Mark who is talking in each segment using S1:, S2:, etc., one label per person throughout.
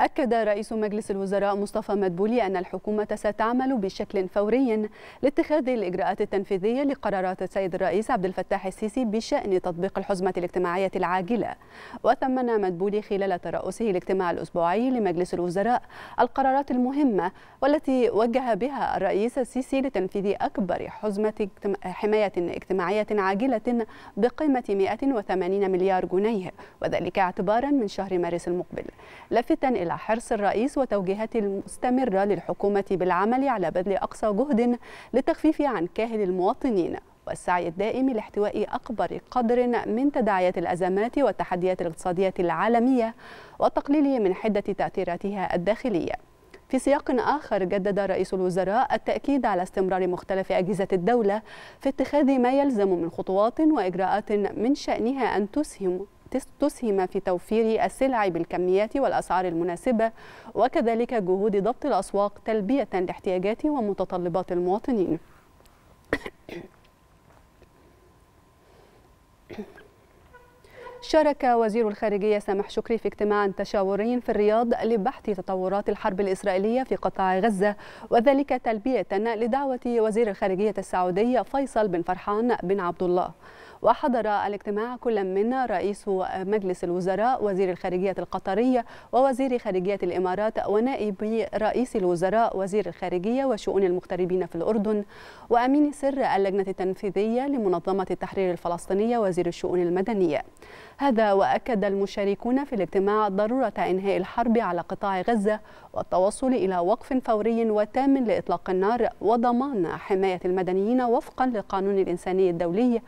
S1: أكد رئيس مجلس الوزراء مصطفى مدبولي أن الحكومة ستعمل بشكل فوري لاتخاذ الإجراءات التنفيذية لقرارات السيد الرئيس عبد الفتاح السيسي بشأن تطبيق الحزمة الاجتماعية العاجلة وثمن مدبولي خلال ترأسه الاجتماع الأسبوعي لمجلس الوزراء القرارات المهمة والتي وجه بها الرئيس السيسي لتنفيذ أكبر حزمة حماية اجتماعية عاجلة بقيمة 180 مليار جنيه وذلك اعتبارا من شهر مارس المقبل لافتا إلى إلى حرص الرئيس وتوجيهاته المستمرة للحكومة بالعمل على بذل أقصى جهد للتخفيف عن كاهل المواطنين والسعي الدائم لاحتواء أكبر قدر من تداعيات الأزمات والتحديات الاقتصادية العالمية والتقليل من حدة تأثيراتها الداخلية في سياق آخر جدد رئيس الوزراء التأكيد على استمرار مختلف أجهزة الدولة في اتخاذ ما يلزم من خطوات وإجراءات من شأنها أن تسهم تسهم في توفير السلع بالكميات والأسعار المناسبة وكذلك جهود ضبط الأسواق تلبية لاحتياجات ومتطلبات المواطنين شارك وزير الخارجية سامح شكري في اجتماع تشاوري في الرياض لبحث تطورات الحرب الإسرائيلية في قطاع غزة وذلك تلبية لدعوة وزير الخارجية السعودية فيصل بن فرحان بن عبد الله وحضر الاجتماع كل منا رئيس مجلس الوزراء وزير الخارجية القطرية ووزير خارجية الإمارات ونائب رئيس الوزراء وزير الخارجية وشؤون المغتربين في الأردن وأمين سر اللجنة التنفيذية لمنظمة التحرير الفلسطينية وزير الشؤون المدنية هذا وأكد المشاركون في الاجتماع ضرورة إنهاء الحرب على قطاع غزة والتوصل إلى وقف فوري وتام لإطلاق النار وضمان حماية المدنيين وفقا للقانون الإنساني الدولي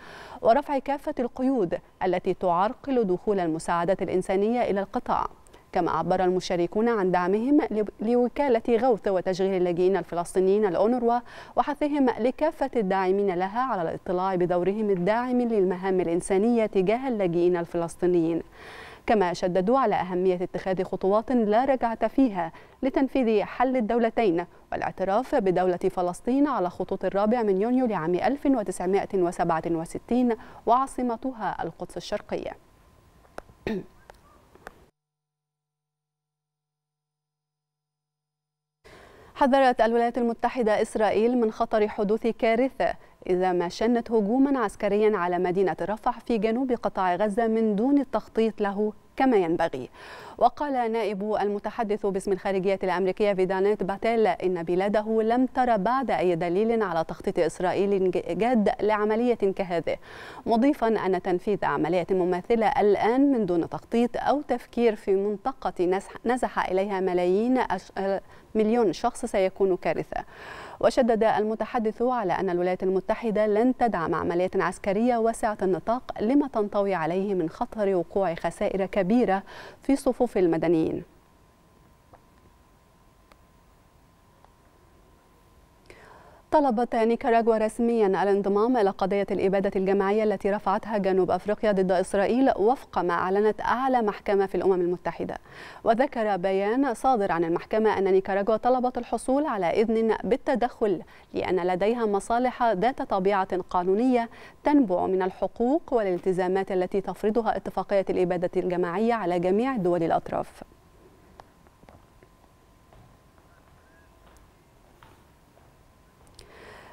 S1: ورفع برفع كافة القيود التي تعرقل دخول المساعدات الإنسانية إلى القطاع كما عبر المشاركون عن دعمهم لوكالة غوث وتشغيل اللاجئين الفلسطينيين الأونروا وحثهم لكافة الداعمين لها على الاطلاع بدورهم الداعم للمهام الإنسانية تجاه اللاجئين الفلسطينيين كما شددوا على أهمية اتخاذ خطوات لا رجعة فيها لتنفيذ حل الدولتين والاعتراف بدولة فلسطين على خطوط الرابع من يونيو لعام 1967 وعاصمتها القدس الشرقية حذرت الولايات المتحدة إسرائيل من خطر حدوث كارثة إذا ما شنت هجوما عسكريا على مدينة رفح في جنوب قطاع غزة من دون التخطيط له كما ينبغي وقال نائب المتحدث باسم الخارجية الأمريكية فيدانيت باتيل إن بلاده لم ترى بعد أي دليل على تخطيط إسرائيل جاد لعملية كهذه مضيفا أن تنفيذ عملية مماثلة الآن من دون تخطيط أو تفكير في منطقة نزح إليها ملايين مليون شخص سيكون كارثة وشدد المتحدث على أن الولايات المتحدة لن تدعم عملية عسكرية واسعة النطاق لما تنطوي عليه من خطر وقوع خسائر كبيرة في صفوف المدنيين طلبت نيكاراغوا رسميا الانضمام الى قضيه الاباده الجماعيه التي رفعتها جنوب افريقيا ضد اسرائيل وفق ما اعلنت اعلى محكمه في الامم المتحده وذكر بيان صادر عن المحكمه ان نيكاراغوا طلبت الحصول على اذن بالتدخل لان لديها مصالح ذات طبيعه قانونيه تنبع من الحقوق والالتزامات التي تفرضها اتفاقيه الاباده الجماعيه على جميع الدول الاطراف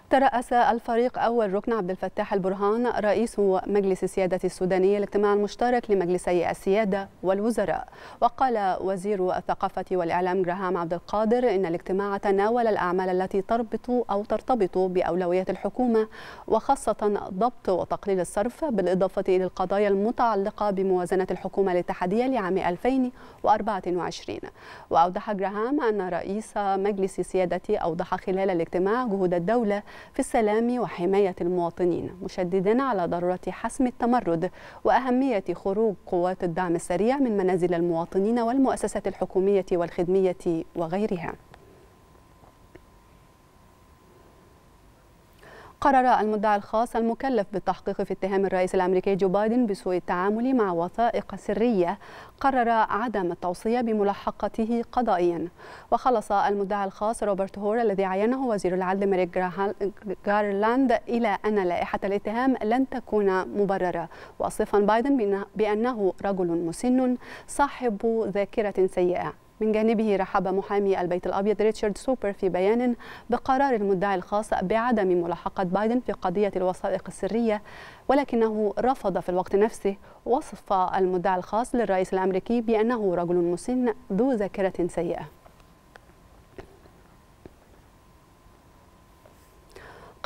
S1: ترأس الفريق أول ركن عبد الفتاح البرهان رئيس مجلس السيادة السوداني الاجتماع المشترك لمجلسي السيادة والوزراء وقال وزير الثقافة والإعلام جراهام عبد القادر إن الاجتماع تناول الأعمال التي تربط أو ترتبط بأولويات الحكومة وخاصة ضبط وتقليل الصرف بالإضافة إلى القضايا المتعلقة بموازنة الحكومة الاتحادية لعام 2024 وأوضح جراهام أن رئيس مجلس السيادة أوضح خلال الاجتماع جهود الدولة في السلام وحماية المواطنين مشددا على ضرورة حسم التمرد وأهمية خروج قوات الدعم السريع من منازل المواطنين والمؤسسات الحكومية والخدمية وغيرها قرر المدعي الخاص المكلف بالتحقيق في اتهام الرئيس الأمريكي جو بايدن بسوء التعامل مع وثائق سرية قرر عدم التوصية بملاحقته قضائيا وخلص المدعي الخاص روبرت هور الذي عينه وزير العدل ميريك جارلاند إلى أن لائحة الاتهام لن تكون مبررة وصفا بايدن بأنه رجل مسن صاحب ذاكرة سيئة من جانبه رحب محامي البيت الأبيض ريتشارد سوبر في بيان بقرار المدعي الخاص بعدم ملاحقة بايدن في قضية الوثائق السرية ولكنه رفض في الوقت نفسه وصف المدعي الخاص للرئيس الأمريكي بأنه رجل مسن ذو ذاكرة سيئة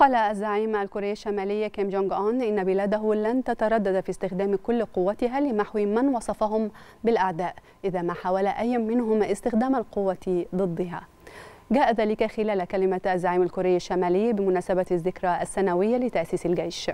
S1: قال الزعيم الكوري الشمالي كيم جونج أون إن بلاده لن تتردد في استخدام كل قوتها لمحو من وصفهم بالأعداء إذا ما حاول أي منهم استخدام القوة ضدها جاء ذلك خلال كلمة الزعيم الكوري الشمالي بمناسبة الذكرى السنوية لتأسيس الجيش